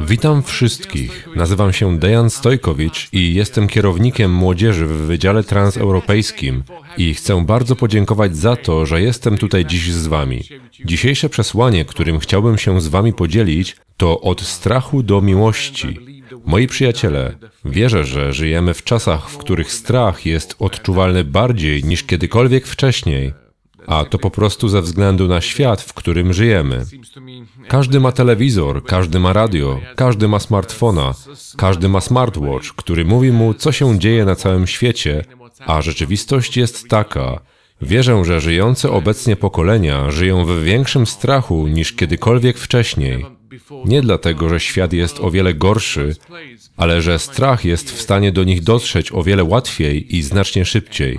Witam wszystkich. Nazywam się Dejan Stojkowicz i jestem kierownikiem młodzieży w Wydziale Transeuropejskim i chcę bardzo podziękować za to, że jestem tutaj dziś z Wami. Dzisiejsze przesłanie, którym chciałbym się z Wami podzielić, to od strachu do miłości. Moi przyjaciele, wierzę, że żyjemy w czasach, w których strach jest odczuwalny bardziej niż kiedykolwiek wcześniej a to po prostu ze względu na świat, w którym żyjemy. Każdy ma telewizor, każdy ma radio, każdy ma smartfona, każdy ma smartwatch, który mówi mu, co się dzieje na całym świecie, a rzeczywistość jest taka. Wierzę, że żyjące obecnie pokolenia żyją w większym strachu niż kiedykolwiek wcześniej. Nie dlatego, że świat jest o wiele gorszy, ale że strach jest w stanie do nich dotrzeć o wiele łatwiej i znacznie szybciej.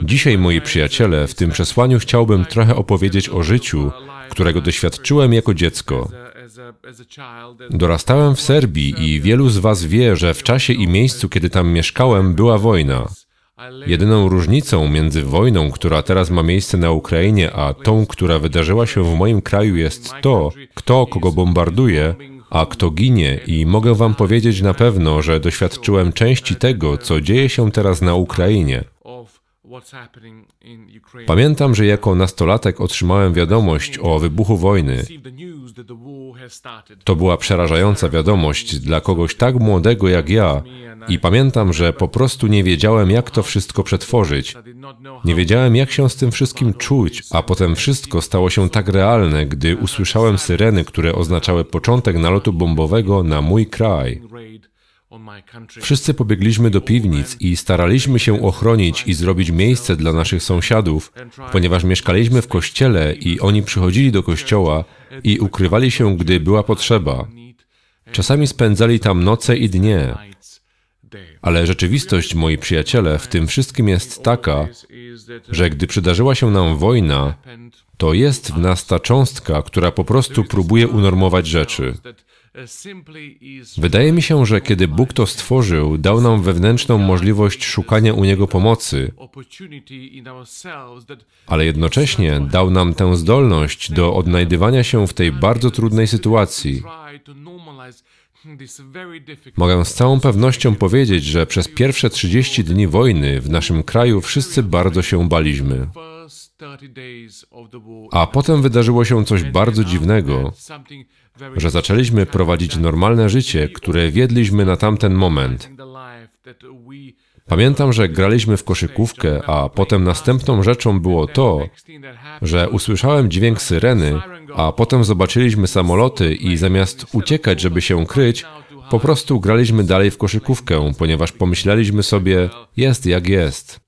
Dzisiaj, moi przyjaciele, w tym przesłaniu chciałbym trochę opowiedzieć o życiu, którego doświadczyłem jako dziecko. Dorastałem w Serbii i wielu z Was wie, że w czasie i miejscu, kiedy tam mieszkałem, była wojna. Jedyną różnicą między wojną, która teraz ma miejsce na Ukrainie, a tą, która wydarzyła się w moim kraju, jest to, kto kogo bombarduje, a kto ginie, i mogę Wam powiedzieć na pewno, że doświadczyłem części tego, co dzieje się teraz na Ukrainie. Pamiętam, że jako nastolatek otrzymałem wiadomość o wybuchu wojny. To była przerażająca wiadomość dla kogoś tak młodego jak ja, i pamiętam, że po prostu nie wiedziałem, jak to wszystko przetworzyć. Nie wiedziałem, jak się z tym wszystkim czuć, a potem wszystko stało się tak realne, gdy usłyszałem syreny, które oznaczały początek nalotu bombowego na mój kraj. Wszyscy pobiegliśmy do piwnic i staraliśmy się ochronić i zrobić miejsce dla naszych sąsiadów, ponieważ mieszkaliśmy w kościele i oni przychodzili do kościoła i ukrywali się, gdy była potrzeba. Czasami spędzali tam noce i dnie. Ale rzeczywistość, moi przyjaciele, w tym wszystkim jest taka, że gdy przydarzyła się nam wojna, to jest w nas ta cząstka, która po prostu próbuje unormować rzeczy. Wydaje mi się, że kiedy Bóg to stworzył, dał nam wewnętrzną możliwość szukania u Niego pomocy, ale jednocześnie dał nam tę zdolność do odnajdywania się w tej bardzo trudnej sytuacji. Mogę z całą pewnością powiedzieć, że przez pierwsze 30 dni wojny w naszym kraju wszyscy bardzo się baliśmy. A potem wydarzyło się coś bardzo dziwnego że zaczęliśmy prowadzić normalne życie, które wiedliśmy na tamten moment. Pamiętam, że graliśmy w koszykówkę, a potem następną rzeczą było to, że usłyszałem dźwięk syreny, a potem zobaczyliśmy samoloty i zamiast uciekać, żeby się kryć, po prostu graliśmy dalej w koszykówkę, ponieważ pomyśleliśmy sobie, jest jak jest.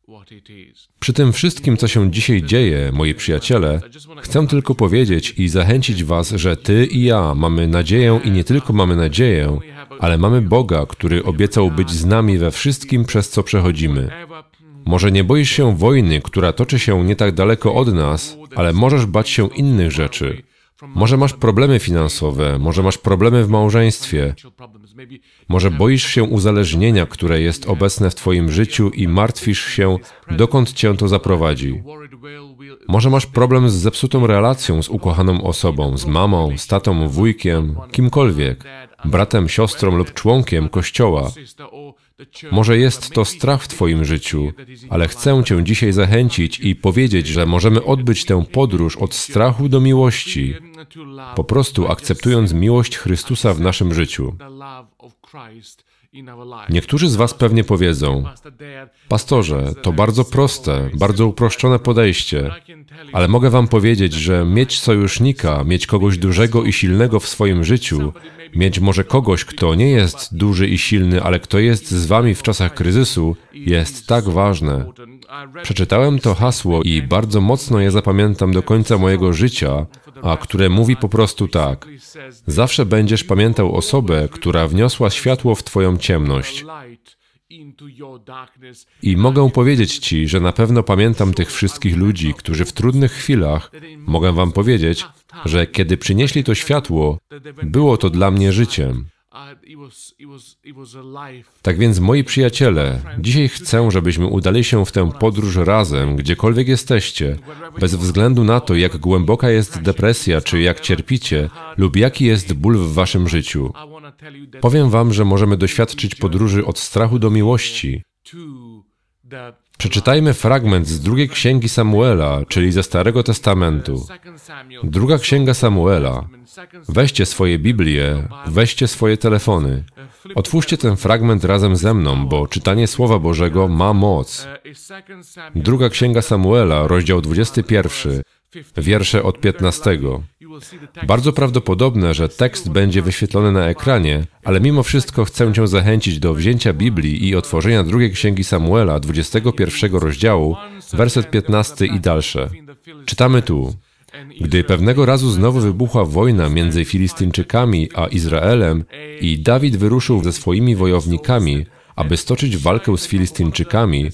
Przy tym wszystkim, co się dzisiaj dzieje, moi przyjaciele, chcę tylko powiedzieć i zachęcić Was, że Ty i ja mamy nadzieję i nie tylko mamy nadzieję, ale mamy Boga, który obiecał być z nami we wszystkim, przez co przechodzimy. Może nie boisz się wojny, która toczy się nie tak daleko od nas, ale możesz bać się innych rzeczy. Może masz problemy finansowe, może masz problemy w małżeństwie, może boisz się uzależnienia, które jest obecne w Twoim życiu i martwisz się, dokąd Cię to zaprowadzi. Może masz problem z zepsutą relacją z ukochaną osobą, z mamą, z tatą, wujkiem, kimkolwiek, bratem, siostrą lub członkiem kościoła. Może jest to strach w Twoim życiu, ale chcę Cię dzisiaj zachęcić i powiedzieć, że możemy odbyć tę podróż od strachu do miłości, po prostu akceptując miłość Chrystusa w naszym życiu. Niektórzy z Was pewnie powiedzą, Pastorze, to bardzo proste, bardzo uproszczone podejście. Ale mogę Wam powiedzieć, że mieć sojusznika, mieć kogoś dużego i silnego w swoim życiu, mieć może kogoś, kto nie jest duży i silny, ale kto jest z Wami w czasach kryzysu, jest tak ważne. Przeczytałem to hasło i bardzo mocno je zapamiętam do końca mojego życia, a które mówi po prostu tak. Zawsze będziesz pamiętał osobę, która wniosła światło w Twoją ciemność. I mogę powiedzieć Ci, że na pewno pamiętam tych wszystkich ludzi, którzy w trudnych chwilach, mogę Wam powiedzieć, że kiedy przynieśli to światło, było to dla mnie życiem. Tak więc, moi przyjaciele, dzisiaj chcę, żebyśmy udali się w tę podróż razem, gdziekolwiek jesteście, bez względu na to, jak głęboka jest depresja, czy jak cierpicie, lub jaki jest ból w waszym życiu. Powiem Wam, że możemy doświadczyć podróży od strachu do miłości. Przeczytajmy fragment z drugiej księgi Samuela, czyli ze Starego Testamentu. Druga księga Samuela. Weźcie swoje Biblię, weźcie swoje telefony. Otwórzcie ten fragment razem ze mną, bo czytanie Słowa Bożego ma moc. Druga księga Samuela, rozdział 21, wiersze od 15. Bardzo prawdopodobne, że tekst będzie wyświetlony na ekranie, ale mimo wszystko chcę Cię zachęcić do wzięcia Biblii i otworzenia drugiej księgi Samuela, 21 rozdziału, werset 15 i dalsze. Czytamy tu. Gdy pewnego razu znowu wybuchła wojna między Filistyńczykami a Izraelem i Dawid wyruszył ze swoimi wojownikami, aby stoczyć walkę z Filistyńczykami,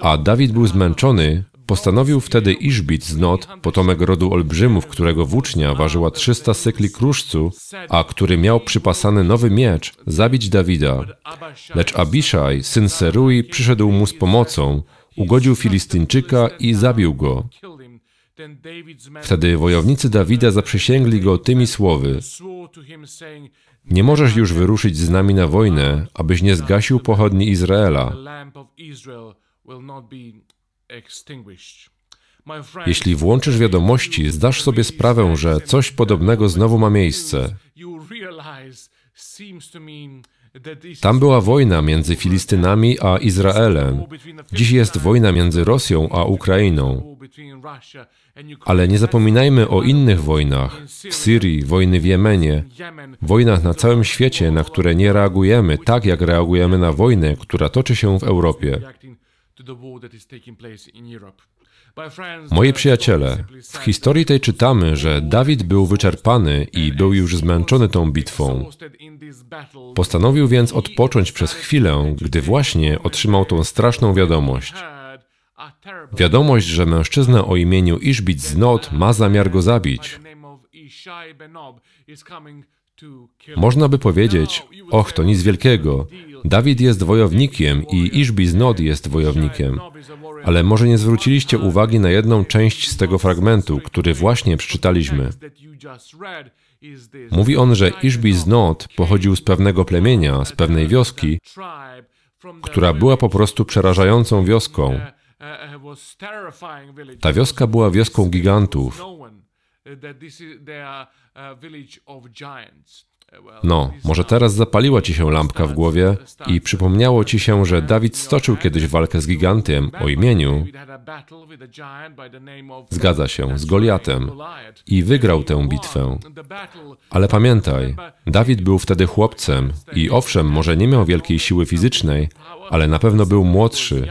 a Dawid był zmęczony, Postanowił wtedy Iżbit z Not, potomek rodu olbrzymów, którego włócznia ważyła 300 sykli kruszcu, a który miał przypasany nowy miecz, zabić Dawida. Lecz Abiszaj, syn Serui, przyszedł mu z pomocą, ugodził Filistyńczyka i zabił go. Wtedy wojownicy Dawida zaprzysięgli go tymi słowy: Nie możesz już wyruszyć z nami na wojnę, abyś nie zgasił pochodni Izraela. Jeśli włączysz wiadomości, zdasz sobie sprawę, że coś podobnego znowu ma miejsce. Tam była wojna między Filistynami a Izraelem. Dziś jest wojna między Rosją a Ukrainą. Ale nie zapominajmy o innych wojnach w Syrii, wojny w Jemenie, wojnach na całym świecie, na które nie reagujemy tak, jak reagujemy na wojnę, która toczy się w Europie. Moi przyjaciele, w historii tej czytamy, że Dawid był wyczerpany i był już zmęczony tą bitwą. Postanowił więc odpocząć przez chwilę, gdy właśnie otrzymał tą straszną wiadomość. Wiadomość, że mężczyzna o imieniu Iszbit z Not ma zamiar go zabić. Można by powiedzieć, no, och, to nic wielkiego, Dawid jest wojownikiem i Iżbiznod jest wojownikiem. Ale może nie zwróciliście uwagi na jedną część z tego fragmentu, który właśnie przeczytaliśmy. Mówi on, że Iżbiznod pochodził z pewnego plemienia, z pewnej wioski, która była po prostu przerażającą wioską. Ta wioska była wioską gigantów. No, może teraz zapaliła ci się lampka w głowie i przypomniało ci się, że Dawid stoczył kiedyś walkę z gigantem o imieniu. Zgadza się, z Goliatem i wygrał tę bitwę. Ale pamiętaj, Dawid był wtedy chłopcem i owszem, może nie miał wielkiej siły fizycznej, ale na pewno był młodszy.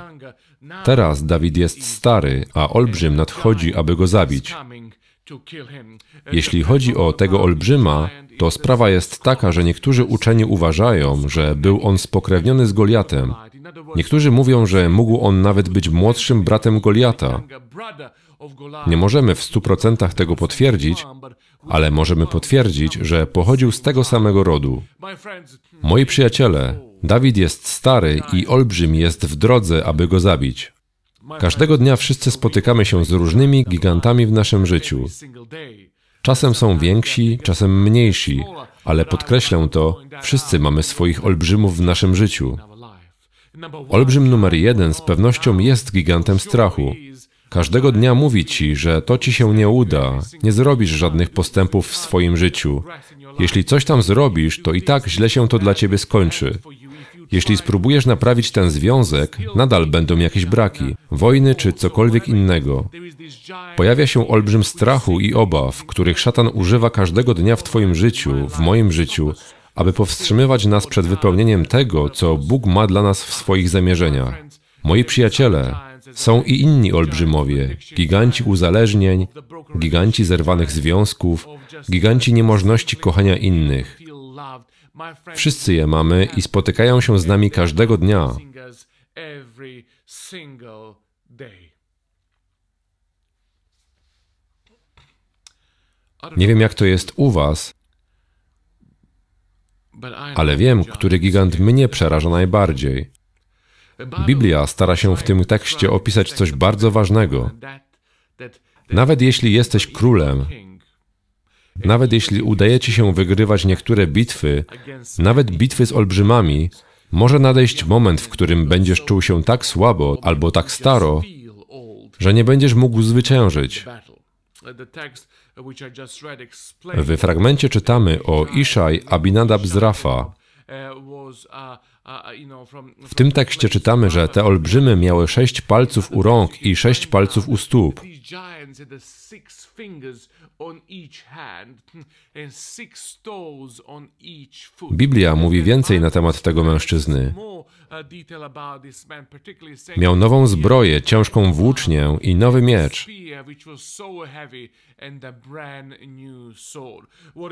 Teraz Dawid jest stary, a olbrzym nadchodzi, aby go zabić. Jeśli chodzi o tego olbrzyma, to sprawa jest taka, że niektórzy uczeni uważają, że był on spokrewniony z Goliatem. Niektórzy mówią, że mógł on nawet być młodszym bratem Goliata. Nie możemy w 100% tego potwierdzić, ale możemy potwierdzić, że pochodził z tego samego rodu. Moi przyjaciele, Dawid jest stary i olbrzym jest w drodze, aby go zabić. Każdego dnia wszyscy spotykamy się z różnymi gigantami w naszym życiu. Czasem są więksi, czasem mniejsi, ale podkreślę to, wszyscy mamy swoich olbrzymów w naszym życiu. Olbrzym numer jeden z pewnością jest gigantem strachu. Każdego dnia mówi ci, że to ci się nie uda, nie zrobisz żadnych postępów w swoim życiu. Jeśli coś tam zrobisz, to i tak źle się to dla ciebie skończy. Jeśli spróbujesz naprawić ten związek, nadal będą jakieś braki, wojny czy cokolwiek innego. Pojawia się olbrzym strachu i obaw, których szatan używa każdego dnia w Twoim życiu, w moim życiu, aby powstrzymywać nas przed wypełnieniem tego, co Bóg ma dla nas w swoich zamierzeniach. Moi przyjaciele, są i inni olbrzymowie, giganci uzależnień, giganci zerwanych związków, giganci niemożności kochania innych. Wszyscy je mamy i spotykają się z nami każdego dnia. Nie wiem, jak to jest u Was, ale wiem, który gigant mnie przeraża najbardziej. Biblia stara się w tym tekście opisać coś bardzo ważnego. Nawet jeśli jesteś królem, nawet jeśli udaje ci się wygrywać niektóre bitwy, nawet bitwy z olbrzymami, może nadejść moment, w którym będziesz czuł się tak słabo albo tak staro, że nie będziesz mógł zwyciężyć. W fragmencie czytamy o Ishaj Abinadab z Rafa. W tym tekście czytamy, że te olbrzymy miały sześć palców u rąk i sześć palców u stóp giants had six fingers on each hand and six toes on each foot. Biblia mówi więcej na temat tego mężczyzny. Uh, Miał nową zbroję, ciężką włócznię i nowy miecz.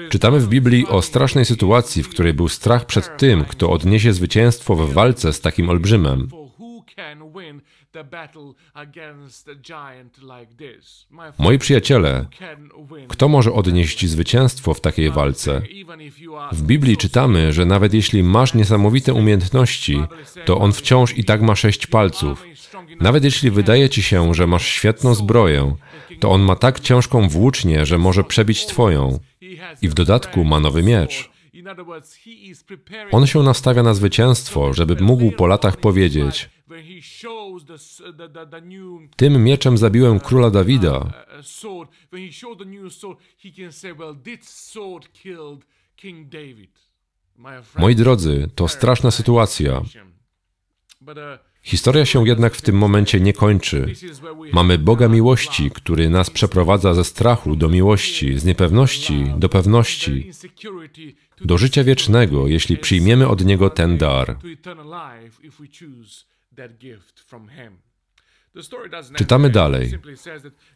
Czytamy w Biblii o strasznej sytuacji, w której był strach przed tym, kto odniesie zwycięstwo w walce z takim olbrzymem. Moi przyjaciele, kto może odnieść zwycięstwo w takiej walce? W Biblii czytamy, że nawet jeśli masz niesamowite umiejętności, to on wciąż i tak ma sześć palców. Nawet jeśli wydaje ci się, że masz świetną zbroję, to on ma tak ciężką włócznię, że może przebić twoją. I w dodatku ma nowy miecz. On się nastawia na zwycięstwo, żeby mógł po latach powiedzieć: tym mieczem zabiłem króla Dawida. Uh, uh, Moi drodzy, to straszna sytuacja. Uh, Historia się jednak w tym momencie nie kończy. Mamy Boga miłości, który nas przeprowadza ze strachu do miłości, z niepewności do pewności, do życia wiecznego, jeśli przyjmiemy od Niego ten dar. Czytamy dalej.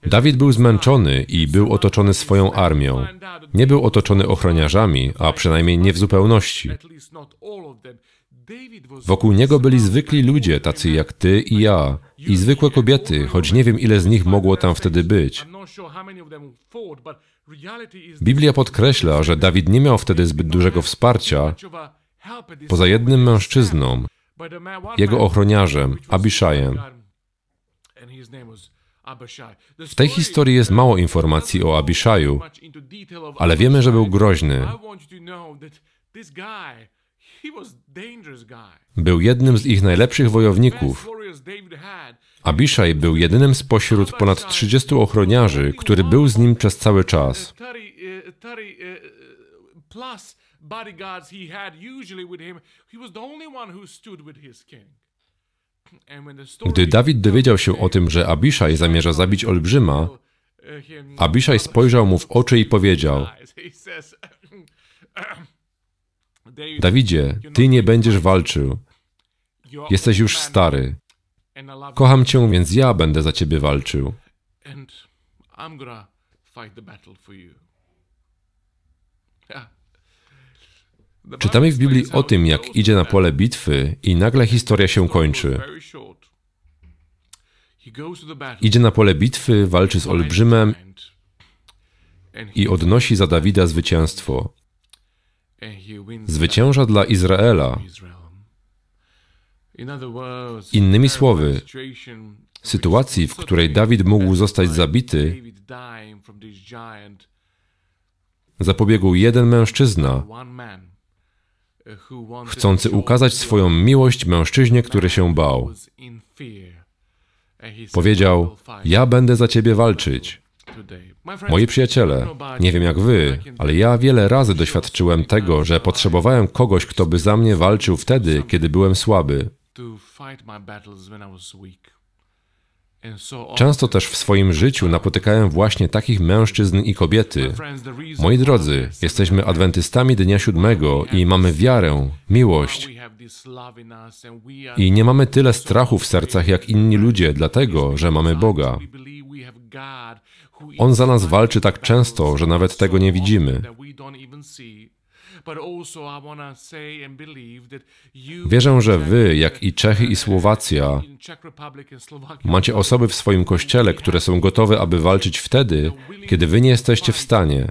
Dawid był zmęczony i był otoczony swoją armią. Nie był otoczony ochroniarzami, a przynajmniej nie w zupełności. Wokół niego byli zwykli ludzie, tacy jak ty i ja, i zwykłe kobiety, choć nie wiem ile z nich mogło tam wtedy być. Biblia podkreśla, że Dawid nie miał wtedy zbyt dużego wsparcia poza jednym mężczyzną, jego ochroniarzem, Abiszajem. W tej historii jest mało informacji o Abishaju, ale wiemy, że był groźny. Był jednym z ich najlepszych wojowników. Abishaj był jedynym spośród ponad 30 ochroniarzy, który był z nim przez cały czas. Uh, uh, bodyguards he had usually with him, he was the only one who stood with his king. Gdy Dawid dowiedział się o tym, że Abiszaj zamierza zabić olbrzyma, uh, Abiszaj spojrzał mu w oczy i powiedział: Dawidzie, ty nie będziesz walczył. Jesteś już stary. Kocham cię, więc ja będę za ciebie walczył. Yeah. Czytamy w Biblii o tym, jak idzie na pole bitwy i nagle historia się kończy. Idzie na pole bitwy, walczy z olbrzymem i odnosi za Dawida zwycięstwo. Zwycięża dla Izraela. Innymi słowy, sytuacji, w której Dawid mógł zostać zabity, zapobiegł jeden mężczyzna, chcący ukazać swoją miłość mężczyźnie, który się bał. Powiedział: Ja będę za ciebie walczyć. Moi przyjaciele, nie wiem jak wy, ale ja wiele razy doświadczyłem tego, że potrzebowałem kogoś, kto by za mnie walczył wtedy, kiedy byłem słaby. Często też w swoim życiu napotykałem właśnie takich mężczyzn i kobiety. Moi drodzy, jesteśmy adwentystami dnia siódmego i mamy wiarę, miłość. I nie mamy tyle strachu w sercach jak inni ludzie, dlatego że mamy Boga. On za nas walczy tak często, że nawet tego nie widzimy. Wierzę, że wy, jak i Czechy i Słowacja, macie osoby w swoim kościele, które są gotowe, aby walczyć wtedy, kiedy wy nie jesteście w stanie.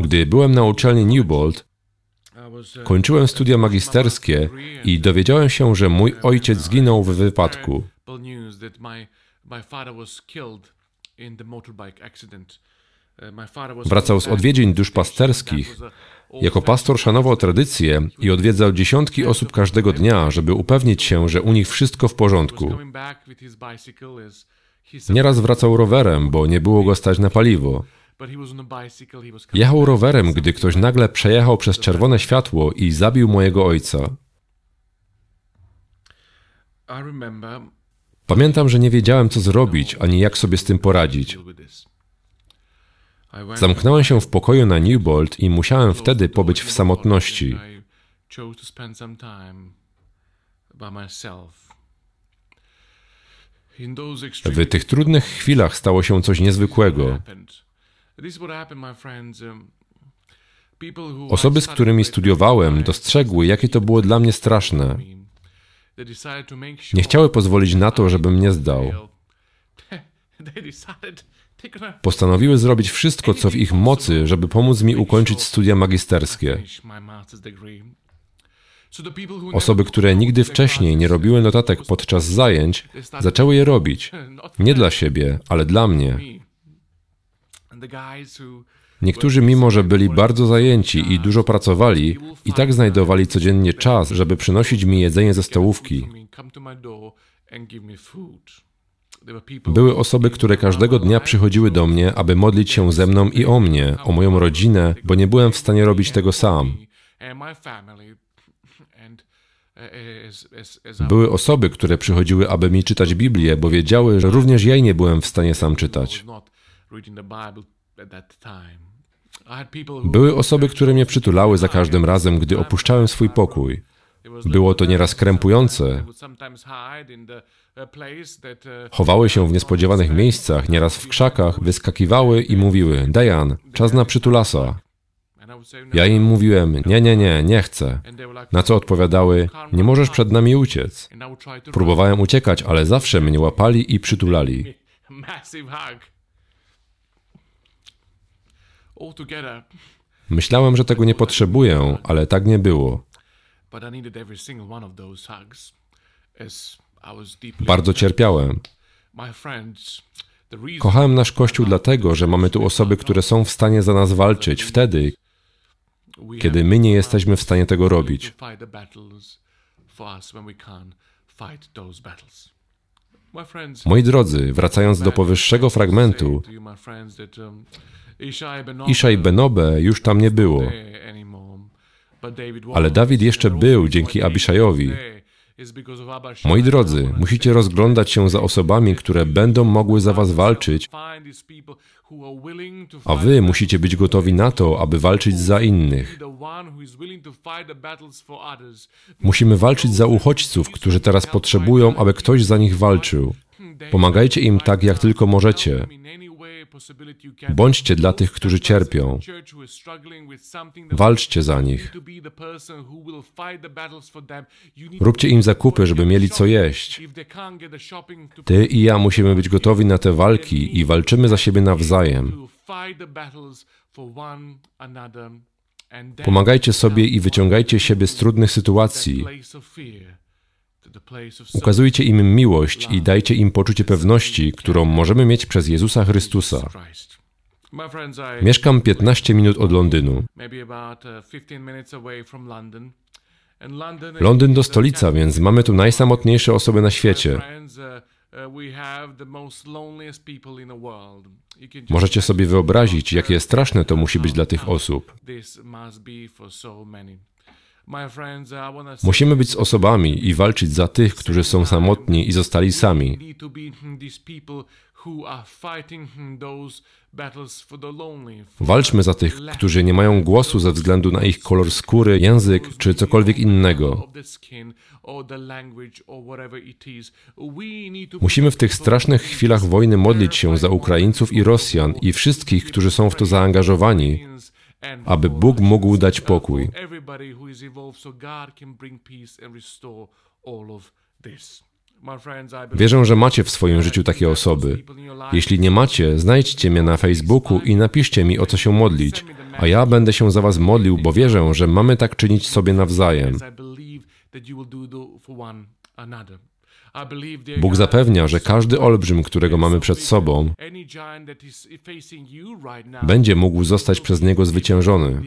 Gdy byłem na uczelni Newbold, uh, kończyłem studia magisterskie i dowiedziałem się, że mój ojciec zginął w wypadku. Wracał z odwiedzin duszpasterskich. Jako pastor szanował tradycje i odwiedzał dziesiątki osób każdego dnia, żeby upewnić się, że u nich wszystko w porządku. Nieraz wracał rowerem, bo nie było go stać na paliwo. Jechał rowerem, gdy ktoś nagle przejechał przez czerwone światło i zabił mojego ojca. Pamiętam, że nie wiedziałem, co zrobić, ani jak sobie z tym poradzić. Zamknąłem się w pokoju na Newbold i musiałem wtedy pobyć w samotności. W tych trudnych chwilach stało się coś niezwykłego. Um, Osoby, z którymi studiowałem, dostrzegły, jakie to było dla mnie straszne. Nie chciały pozwolić na to, żebym nie zdał. Postanowiły zrobić wszystko, co w ich mocy, żeby pomóc mi ukończyć studia magisterskie. Osoby, które nigdy wcześniej nie robiły notatek podczas zajęć, zaczęły je robić. Nie dla siebie, ale dla mnie. Niektórzy, mimo że byli bardzo zajęci i dużo pracowali, i tak znajdowali codziennie czas, żeby przynosić mi jedzenie ze stołówki. Były osoby, które każdego dnia przychodziły do mnie, aby modlić się ze mną i o mnie, o moją rodzinę, bo nie byłem w stanie robić tego sam. Były osoby, które przychodziły, aby mi czytać Biblię, bo wiedziały, że również jej nie byłem w stanie sam czytać. Były osoby, które mnie przytulały za każdym razem, gdy opuszczałem swój pokój. Było to nieraz krępujące. Chowały się w niespodziewanych miejscach, nieraz w krzakach, wyskakiwały i mówiły: Dejan, czas na przytulasa. Ja im mówiłem: Nie, nie, nie, nie chcę. Na co odpowiadały: Nie możesz przed nami uciec. Próbowałem uciekać, ale zawsze mnie łapali i przytulali. Myślałem, że tego nie potrzebuję, ale tak nie było. Bardzo cierpiałem. Kochałem nasz Kościół dlatego, że mamy tu osoby, które są w stanie za nas walczyć wtedy, kiedy my nie jesteśmy w stanie tego robić. Moi drodzy, wracając do powyższego fragmentu, Ishai Benobe już tam nie było, ale Dawid jeszcze był dzięki Abishajowi. Moi drodzy, musicie rozglądać się za osobami, które będą mogły za Was walczyć, a Wy musicie być gotowi na to, aby walczyć za innych. Musimy walczyć za uchodźców, którzy teraz potrzebują, aby ktoś za nich walczył. Pomagajcie im tak, jak tylko możecie. Bądźcie dla tych, którzy cierpią. Walczcie za nich. Róbcie im zakupy, żeby mieli co jeść. Ty i ja musimy być gotowi na te walki i walczymy za siebie nawzajem. Pomagajcie sobie i wyciągajcie siebie z trudnych sytuacji. Ukazujcie im miłość i dajcie im poczucie pewności, którą możemy mieć przez Jezusa Chrystusa. Mieszkam 15 minut od Londynu. Uh, Londyn to stolica, więc mamy tu najsamotniejsze osoby na świecie. Uh, uh, Możecie sobie wyobrazić, jakie straszne to musi być dla tych osób. Musimy być z osobami i walczyć za tych, którzy są samotni i zostali sami. Walczmy za tych, którzy nie mają głosu ze względu na ich kolor skóry, język czy cokolwiek innego. Musimy w tych strasznych chwilach wojny modlić się za Ukraińców i Rosjan i wszystkich, którzy są w to zaangażowani, aby Bóg mógł dać pokój. Wierzę, że macie w swoim życiu takie osoby. Jeśli nie macie, znajdźcie mnie na Facebooku i napiszcie mi o co się modlić, a ja będę się za Was modlił, bo wierzę, że mamy tak czynić sobie nawzajem. Bóg zapewnia, że każdy olbrzym, którego mamy przed sobą, będzie mógł zostać przez niego zwyciężony.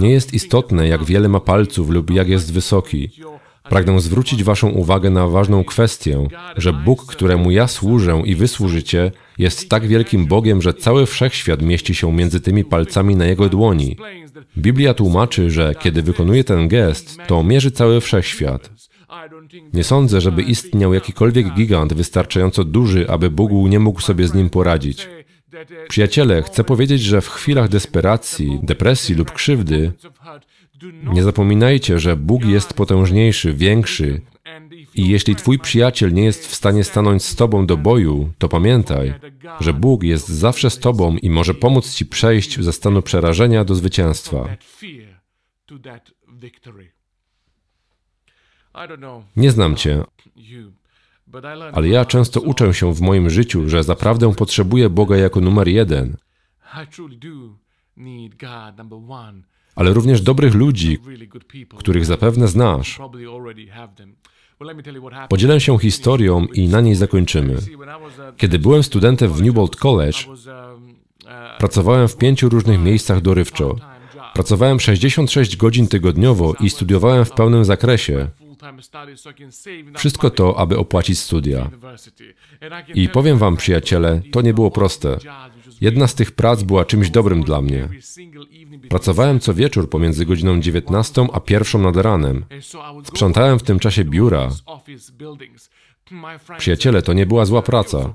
Nie jest istotne, jak wiele ma palców lub no jak jest wysoki. Pragnę zwrócić Waszą uwagę na ważną kwestię, że Bóg, któremu ja służę i Wy służycie, jest tak wielkim Bogiem, że cały wszechświat mieści się między tymi palcami na Jego dłoni. Biblia tłumaczy, że kiedy wykonuje ten gest, to mierzy cały wszechświat. Nie sądzę, żeby istniał jakikolwiek gigant wystarczająco duży, aby Bóg nie mógł sobie z nim poradzić. Przyjaciele, chcę powiedzieć, że w chwilach desperacji, depresji lub krzywdy, nie zapominajcie, że Bóg jest potężniejszy, większy. I jeśli Twój przyjaciel nie jest w stanie stanąć z Tobą do boju, to pamiętaj, że Bóg jest zawsze z Tobą i może pomóc Ci przejść ze stanu przerażenia do zwycięstwa. Nie znam Cię, ale ja często uczę się w moim życiu, że naprawdę potrzebuję Boga jako numer jeden. Ale również dobrych ludzi, których zapewne znasz. Podzielę się historią i na niej zakończymy. Uh, Kiedy byłem studentem w Newbold College, um, uh, pracowałem w pięciu różnych miejscach dorywczo. Pracowałem 66 godzin tygodniowo i studiowałem w pełnym zakresie. Wszystko to, aby opłacić studia. I powiem Wam, przyjaciele, to nie było proste. Jedna z tych prac była czymś dobrym dla mnie. Pracowałem co wieczór pomiędzy godziną 19 a 1 nad ranem. Sprzątałem w tym czasie biura. Przyjaciele, to nie była zła praca. Um,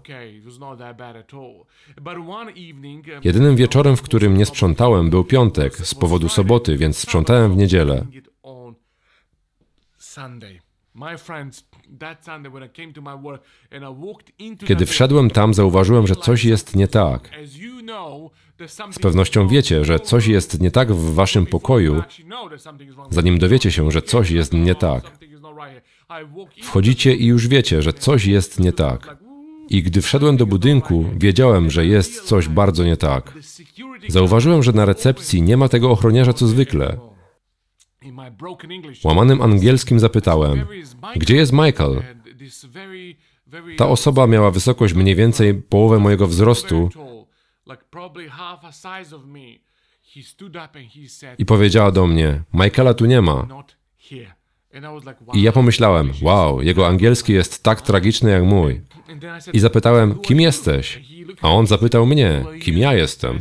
Jedynym wieczorem, w którym nie sprzątałem, był piątek z powodu soboty, więc sprzątałem w niedzielę. Sunday. Kiedy wszedłem tam, zauważyłem, że coś jest nie tak. Z pewnością wiecie, że coś jest nie tak w waszym pokoju, zanim dowiecie się, że coś jest nie tak. Wchodzicie i już wiecie, że coś jest nie tak. I gdy wszedłem do budynku, wiedziałem, że jest coś bardzo nie tak. Zauważyłem, że na recepcji nie ma tego ochroniarza co zwykle. Łamanym angielskim zapytałem, gdzie jest Michael? Ta osoba miała wysokość mniej więcej połowę mojego wzrostu i powiedziała do mnie, Michaela tu nie ma. I ja pomyślałem, wow, jego angielski jest tak tragiczny jak mój. I zapytałem, kim jesteś? A on zapytał mnie, kim ja jestem.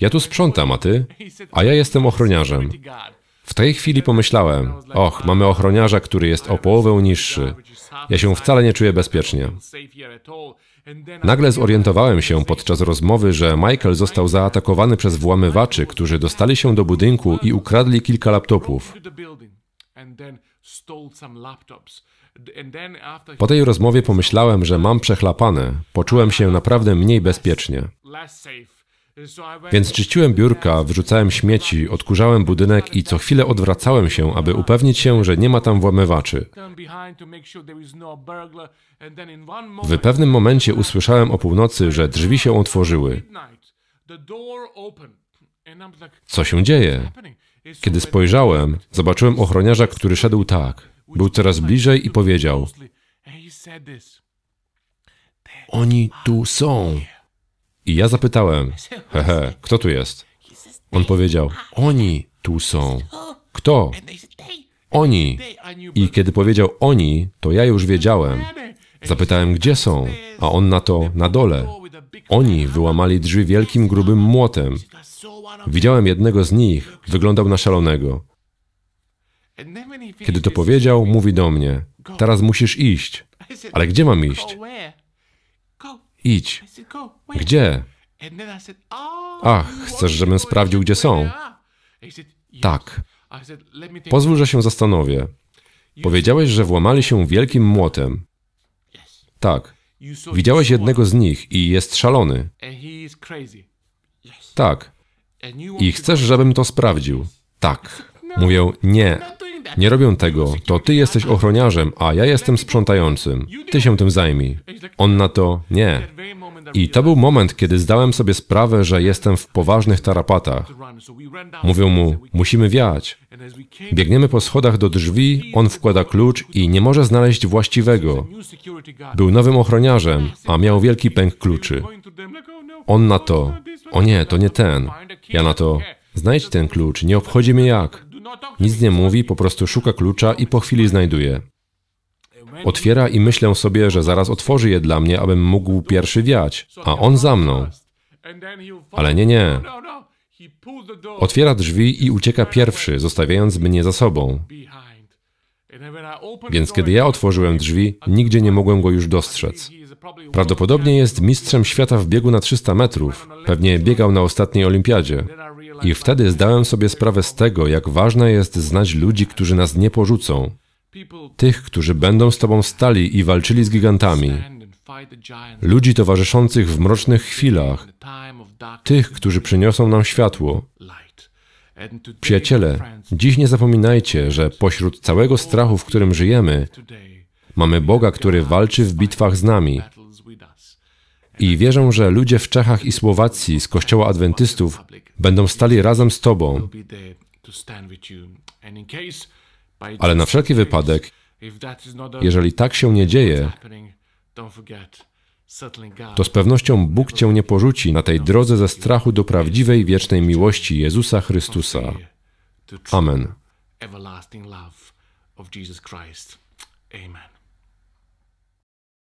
Ja tu sprzątam, a ty? A ja jestem ochroniarzem. W tej chwili pomyślałem, och, mamy ochroniarza, który jest o połowę niższy. Ja się wcale nie czuję bezpiecznie. Nagle zorientowałem się podczas rozmowy, że Michael został zaatakowany przez włamywaczy, którzy dostali się do budynku i ukradli kilka laptopów. Po tej rozmowie pomyślałem, że mam przechlapane. Poczułem się naprawdę mniej bezpiecznie. Więc czyściłem biurka, wrzucałem śmieci, odkurzałem budynek i co chwilę odwracałem się, aby upewnić się, że nie ma tam włamywaczy. W pewnym momencie usłyszałem o północy, że drzwi się otworzyły. Co się dzieje? Kiedy spojrzałem, zobaczyłem ochroniarza, który szedł tak. Był coraz bliżej i powiedział: Oni tu są. I ja zapytałem, hehe, kto tu jest? On powiedział, oni tu są. Kto? Oni. I kiedy powiedział oni, to ja już wiedziałem. Zapytałem, gdzie są? A on na to, na dole. Oni wyłamali drzwi wielkim, grubym młotem. Widziałem jednego z nich, wyglądał na szalonego. Kiedy to powiedział, mówi do mnie, teraz musisz iść. Ale gdzie mam iść? Idź. Gdzie? Ach, chcesz, żebym sprawdził, gdzie są? Tak. Pozwól, że się zastanowię. Powiedziałeś, że włamali się wielkim młotem. Tak. Widziałeś jednego z nich i jest szalony. Tak. I chcesz, żebym to sprawdził. Tak. Mówię, nie, nie robią tego. To ty jesteś ochroniarzem, a ja jestem sprzątającym. Ty się tym zajmij. On na to nie. I to był moment, kiedy zdałem sobie sprawę, że jestem w poważnych tarapatach. Mówią mu, musimy wiać. Biegniemy po schodach do drzwi, on wkłada klucz i nie może znaleźć właściwego. Był nowym ochroniarzem, a miał wielki pęk kluczy. On na to, o nie, to nie ten. Ja na to, znajdź ten klucz, nie obchodzi mnie jak. Nic nie mówi, po prostu szuka klucza i po chwili znajduje. Otwiera i myślę sobie, że zaraz otworzy je dla mnie, abym mógł pierwszy wiać, a on za mną. Ale nie, nie. Otwiera drzwi i ucieka pierwszy, zostawiając mnie za sobą. Więc kiedy ja otworzyłem drzwi, nigdzie nie mogłem go już dostrzec. Prawdopodobnie jest mistrzem świata w biegu na 300 metrów. Pewnie biegał na ostatniej olimpiadzie. I wtedy zdałem sobie sprawę z tego, jak ważne jest znać ludzi, którzy nas nie porzucą, tych, którzy będą z Tobą stali i walczyli z gigantami, ludzi towarzyszących w mrocznych chwilach, tych, którzy przyniosą nam światło. Przyjaciele, dziś nie zapominajcie, że pośród całego strachu, w którym żyjemy, mamy Boga, który walczy w bitwach z nami. I wierzę, że ludzie w Czechach i Słowacji z Kościoła Adwentystów będą stali razem z Tobą. Ale na wszelki wypadek, jeżeli tak się nie dzieje, to z pewnością Bóg Cię nie porzuci na tej drodze ze strachu do prawdziwej, wiecznej miłości Jezusa Chrystusa. Amen.